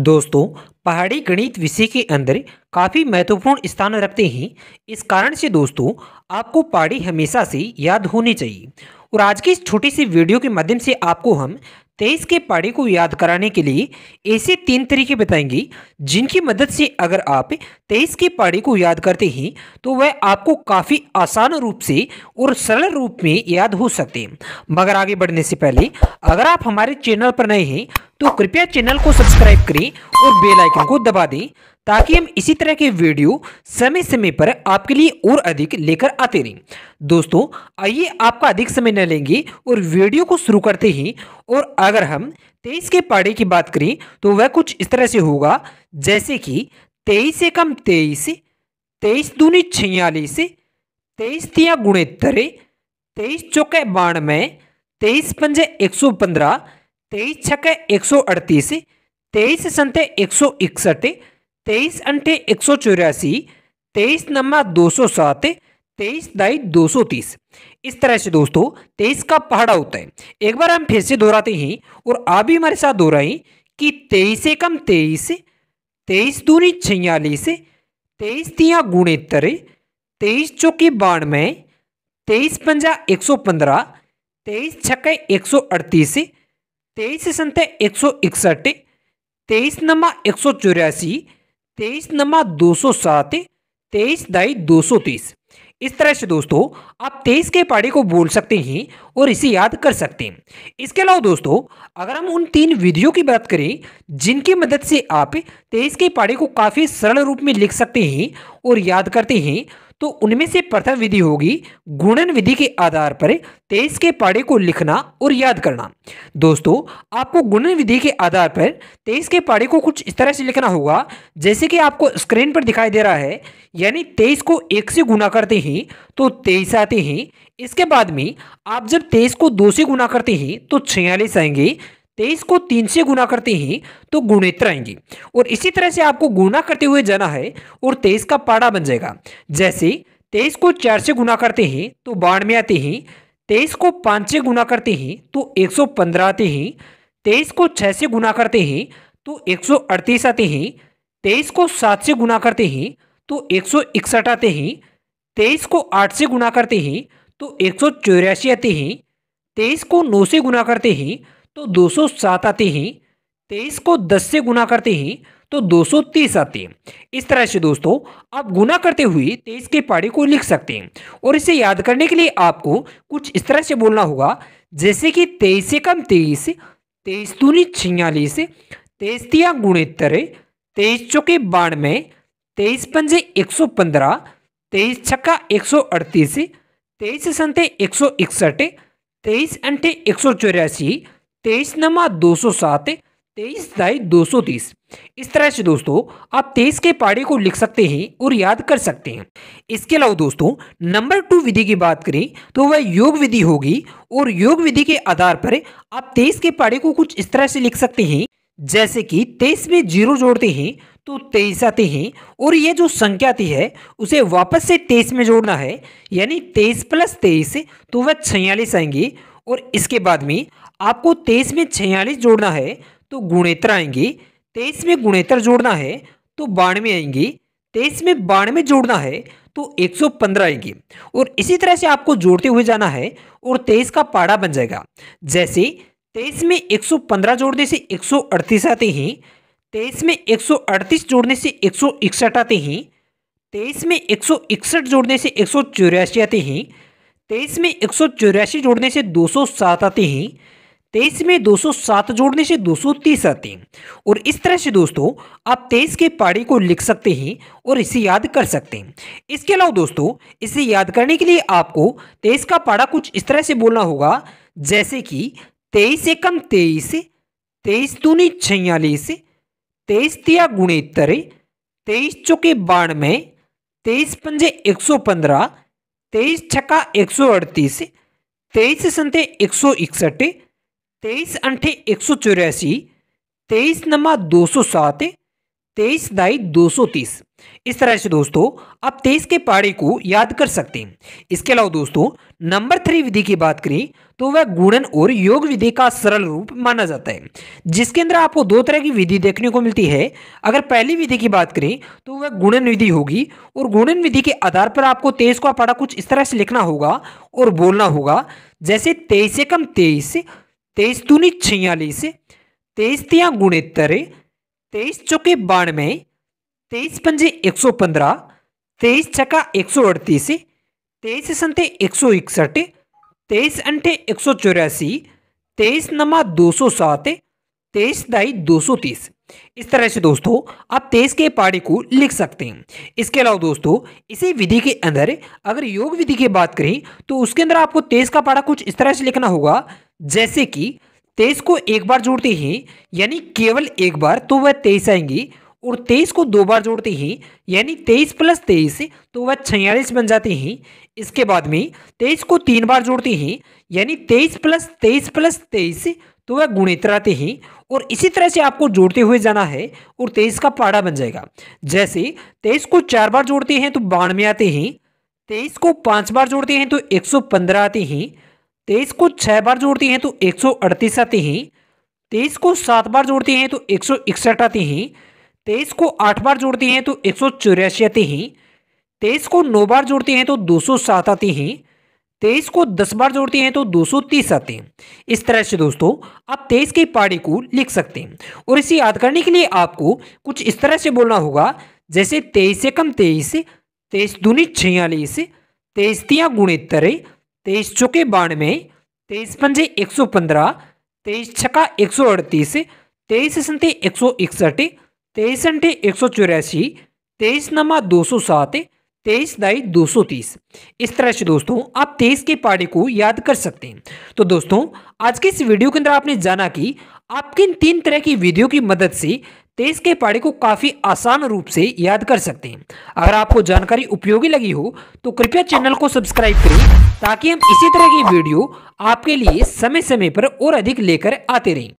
दोस्तों पहाड़ी गणित विषय के अंदर काफ़ी महत्वपूर्ण स्थान रखते हैं इस कारण से दोस्तों आपको पहाड़ी हमेशा से याद होनी चाहिए और आज की इस छोटी सी वीडियो के माध्यम से आपको हम तेईस के पहाड़ी को याद कराने के लिए ऐसे तीन तरीके बताएंगे जिनकी मदद से अगर आप तेईस के पहाड़ी को याद करते हैं तो वह आपको काफ़ी आसान रूप से और सरल रूप में याद हो सकते हैं मगर आगे बढ़ने से पहले अगर आप हमारे चैनल पर नए हैं तो कृपया चैनल को सब्सक्राइब करें और बेल आइकन को दबा दें ताकि हम इसी तरह के वीडियो समय समय पर आपके लिए और अधिक लेकर आते रहें दोस्तों आइए आपका अधिक समय न लेंगे और वीडियो को शुरू करते ही और अगर हम तेईस के पाड़े की बात करें तो वह कुछ इस तरह से होगा जैसे कि तेईस से कम तेईस तेईस दूनी छियालीस तेईस तिया गुणहत्तर तेईस चौके बानवे तेईस पंजे एक सौ पंद्रह तेईस छक्के एक सौ अड़तीस तेईस संते एक सौ इकसठ तेईस अंठे एक सौ चौरासी तेईस नम्मा दो सौ सात तेईस दाई दो सौ तीस इस तरह से दोस्तों तेईस का पहाड़ा होता है एक बार हम फिर से दोहराते हैं और आप भी हमारे साथ दोहराएं कि तेईस एकम तेईस तेईस दूनी छियालीस तेईस तिया गुणहत्तर तेईस चौकी बानवे तेईस पंजा एक सौ पंद्रह तेईस छक्के एक सौ अड़तीस तेईस संख्या एक सौ इकसठ तेईस नमा एक सौ चौरासी तेईस नमा दो सौ सात तेईस दाई दो सौ तीस इस तरह से दोस्तों आप तेईस के पहाड़ी को बोल सकते हैं और इसे याद कर सकते हैं इसके अलावा दोस्तों अगर हम उन तीन विधियों की बात करें जिनकी मदद से आप तेईस के पहाड़ी को काफ़ी सरल रूप में लिख सकते हैं और याद करते हैं तो उनमें से प्रथम विधि होगी गुणन विधि के आधार पर तेईस के पाड़े को लिखना और याद करना दोस्तों आपको गुणन विधि के आधार पर तेईस के पाड़े को कुछ इस तरह से लिखना होगा जैसे कि आपको स्क्रीन पर दिखाई दे रहा है यानी तेईस को एक से गुना करते हैं तो तेईस आते हैं इसके बाद में आप जब तेईस को दो से गुना करते हैं तो छियालीस आएंगे तेईस को तीन से गुना करते हैं तो गुणेत्र आएंगे और इसी तरह से आपको गुना करते हुए जाना है और तेईस का पाड़ा बन जाएगा जैसे तेईस को चार से गुना करते हैं तो बाढ़ में आते हैं तेईस को पाँच से गुना करते हैं तो एक सौ पंद्रह आते हैं तेईस को छः से गुना करते हैं तो एक सौ अड़तीस आते हैं तेईस को सात से गुना करते हैं तो एक सौ इकसठ आते हैं तेईस को आठ से गुना करते हैं तो एक सौ चौरासी आते हैं तेईस को नौ से गुना करते हैं तो 207 आते ही 23 को 10 से गुना करते ही तो 230 आते हैं इस तरह से दोस्तों आप गुना करते हुए 23 के पहाड़ी को लिख सकते हैं और इसे याद करने के लिए आपको कुछ इस तरह से बोलना होगा जैसे कि 23 से कम 23, 23 दूनी छियालीस तेईस तिया गुणहत्तर तेईस चौके बानवे तेईस पंजे 115, सौ पंद्रह तेईस छक्का एक सौ अड़तीस तेईस संते एक सौ इकसठ तेईस अंठे एक सौ चौरासी तेईस नमा दो सौ सात तेईस दाई दो सौ तीस इस तरह से दोस्तों आप तेईस के पाड़े को लिख सकते हैं और याद कर सकते हैं इसके अलावा दोस्तों नंबर टू विधि की बात करें तो वह योग विधि होगी और योग विधि के आधार पर आप तेईस के पाड़े को कुछ इस तरह से लिख सकते हैं जैसे कि तेईस में जीरो जोड़ते हैं तो तेईस आते हैं और ये जो संख्या आती है उसे वापस से तेईस में जोड़ना है यानी तेईस प्लस तेईस तो वह छियालीस आएंगे और इसके बाद में आपको तेईस में छियालीस जोड़ना है तो गुणेतर आएंगी तेईस में गुणेतर जोड़ना है तो बानवे आएंगी तेईस में बानवे जोड़ना है तो 115 आएगी और इसी तरह से आपको जोड़ते हुए जाना है और तेईस का पाड़ा बन जाएगा जैसे तेईस में 115 जोड़ने से 138 आते हैं तेईस में 138 जोड़ने से 161 आते हैं तेईस में 161 जोड़ने से एक आते हैं तेईस में एक सौ चौरासी जोड़ने से दो सौ सात आते हैं तेईस में दो सौ सात जोड़ने से दो सौ तीस आते हैं और इस तरह से दोस्तों आप तेईस के पहाड़ी को लिख सकते हैं और इसे याद कर सकते हैं इसके अलावा दोस्तों इसे याद करने के लिए आपको तेईस का पाड़ा कुछ इस तरह से बोलना होगा जैसे कि तेईस एकम तेईस तेईस दूनी छियालीस तेईस तिया गुणहत्तर तेईस चौके बानवे तेईस पंजे एक सौ पंद्रह तेईस छक्का एक सौ अड़तीस तेईस संते एक सौ इकसठ तेईस अंठे एक सौ चौरासी तेईस नमा दो सौ सात तेईस दाई दो सौ तीस इस तरह से दोस्तों आप तेईस के पहाड़े को याद कर सकते हैं इसके अलावा दोस्तों नंबर थ्री विधि की बात करें तो वह गुणन और योग विधि का सरल रूप माना जाता है जिसके अंदर आपको दो तरह की विधि देखने को मिलती है अगर पहली विधि की बात करें तो वह गुणन विधि होगी और गुणन विधि के आधार पर आपको तेईस का पहाड़ा कुछ इस तरह से लिखना होगा और बोलना होगा जैसे तेईस एकम तेईस तेईस दूनी छियालीस तेईस तिया गुणितर तेईस चौके बानवे तेईस पंजे एक सौ पंद्रह तेईस छका एक सौ अड़तीस तेईस संते एक सौ इकसठ तेईस अंठे एक सौ चौरासी तेईस नमा दो सौ सात तेईस दाई दो सौ तीस इस तरह से दोस्तों आप तेईस के पहाड़ी को लिख सकते हैं इसके अलावा दोस्तों इसी विधि के अंदर अगर योग विधि की बात करें तो उसके अंदर आपको तेईस का पाड़ा कुछ इस तरह से लिखना होगा जैसे कि तेईस को एक बार जोड़ते ही यानी केवल एक बार तो वह तेईस आएंगी और तेईस को दो बार जोड़ते ही यानी तेईस प्लस तेईस तो वह छियालीस बन जाती हैं इसके बाद में तेईस को तीन बार जोड़ते हैं यानी तेईस प्लस तेईस प्लस तेईस तो वह गुणित आते हैं और इसी तरह से आपको जोड़ते हुए जाना है और तेईस का पाड़ा बन जाएगा जैसे तेईस को चार बार जोड़ते हैं तो बानवे आते हैं तेईस को पाँच बार जोड़ते हैं तो एक सौ पंद्रह आते हैं तेईस को छः बार जोड़ते हैं तो एक सौ अड़तीस आती हैं तेईस को सात बार जोड़ते हैं तो एक सौ इकसठ आती हैं तेईस को आठ बार जोड़ते हैं तो एक सौ चौरासी आती हैं तेईस को नौ बार जोड़ते हैं तो दो सौ सात आती हैं तेईस को दस बार जोड़ते हैं तो दो सौ तीस आते हैं इस तरह से दोस्तों आप तेईस की पहाड़ी को लिख सकते हैं और इसे याद करने के लिए आपको कुछ इस तरह से बोलना होगा जैसे तेईस से कम तेईस तेईस दूनी छियालीस तेईस तिया गुणितर तेईस चौके बानवे तेईस पंजे एक सौ पंद्रह तेईस छका एक सौ अड़तीस तेईस संते एक सौ इकसठ तेईस अंटे एक सौ चौरासी तेईस नमा दो सौ सात तेईस दाई दो सौ तीस इस तरह से दोस्तों आप तेईस के पारे को याद कर सकते हैं तो दोस्तों आज के इस वीडियो के अंदर आपने जाना कि आप किन तीन तरह की वीडियो की मदद से तो के पाड़े को काफ़ी आसान रूप से याद कर सकते हैं अगर आपको जानकारी उपयोगी लगी हो तो कृपया चैनल को सब्सक्राइब करें ताकि हम इसी तरह की वीडियो आपके लिए समय समय पर और अधिक लेकर आते रहें